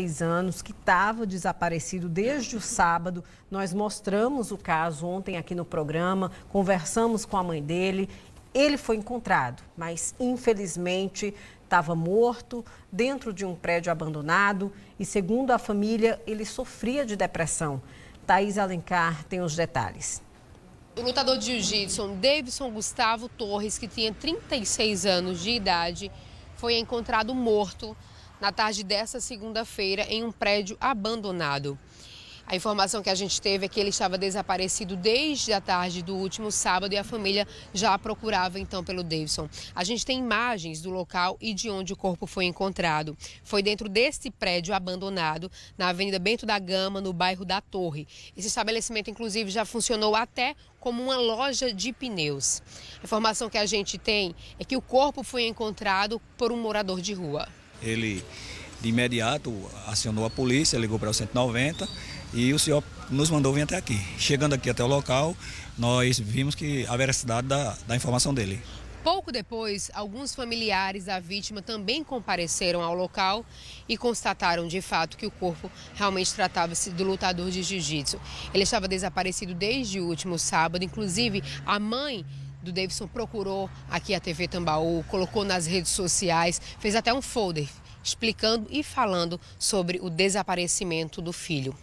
seis anos, que estava desaparecido desde o sábado. Nós mostramos o caso ontem aqui no programa, conversamos com a mãe dele. Ele foi encontrado, mas infelizmente estava morto dentro de um prédio abandonado e, segundo a família, ele sofria de depressão. Thaís Alencar tem os detalhes. O lutador de jiu-jitsu, Davidson Gustavo Torres, que tinha 36 anos de idade, foi encontrado morto na tarde dessa segunda-feira em um prédio abandonado. A informação que a gente teve é que ele estava desaparecido desde a tarde do último sábado e a família já procurava então pelo Davidson. A gente tem imagens do local e de onde o corpo foi encontrado. Foi dentro deste prédio abandonado, na Avenida Bento da Gama, no bairro da Torre. Esse estabelecimento, inclusive, já funcionou até como uma loja de pneus. A informação que a gente tem é que o corpo foi encontrado por um morador de rua. Ele de imediato acionou a polícia, ligou para o 190 e o senhor nos mandou vir até aqui. Chegando aqui até o local, nós vimos que a veracidade da, da informação dele. Pouco depois, alguns familiares da vítima também compareceram ao local e constataram de fato que o corpo realmente tratava-se do lutador de jiu-jitsu. Ele estava desaparecido desde o último sábado, inclusive a mãe do Davidson procurou aqui a TV Tambaú, colocou nas redes sociais, fez até um folder explicando e falando sobre o desaparecimento do filho.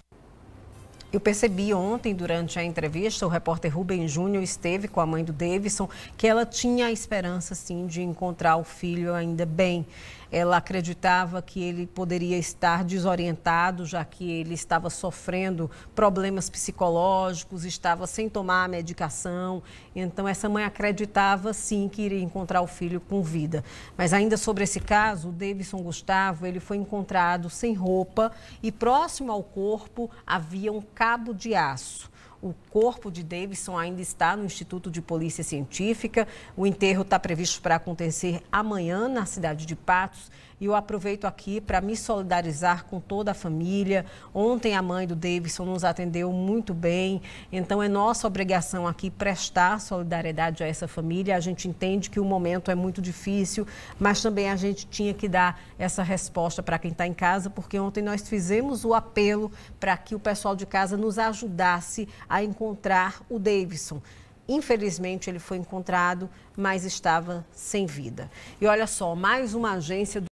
Eu percebi ontem, durante a entrevista, o repórter Rubem Júnior esteve com a mãe do Davidson, que ela tinha a esperança, sim, de encontrar o filho ainda bem. Ela acreditava que ele poderia estar desorientado, já que ele estava sofrendo problemas psicológicos, estava sem tomar a medicação. Então, essa mãe acreditava sim que iria encontrar o filho com vida. Mas ainda sobre esse caso, o Davidson Gustavo, ele foi encontrado sem roupa e próximo ao corpo havia um cabo de aço. O corpo de Davidson ainda está no Instituto de Polícia Científica. O enterro está previsto para acontecer amanhã na cidade de Patos. E eu aproveito aqui para me solidarizar com toda a família. Ontem a mãe do Davidson nos atendeu muito bem. Então é nossa obrigação aqui prestar solidariedade a essa família. A gente entende que o momento é muito difícil, mas também a gente tinha que dar essa resposta para quem está em casa, porque ontem nós fizemos o apelo para que o pessoal de casa nos ajudasse a encontrar o Davidson. Infelizmente, ele foi encontrado, mas estava sem vida. E olha só, mais uma agência do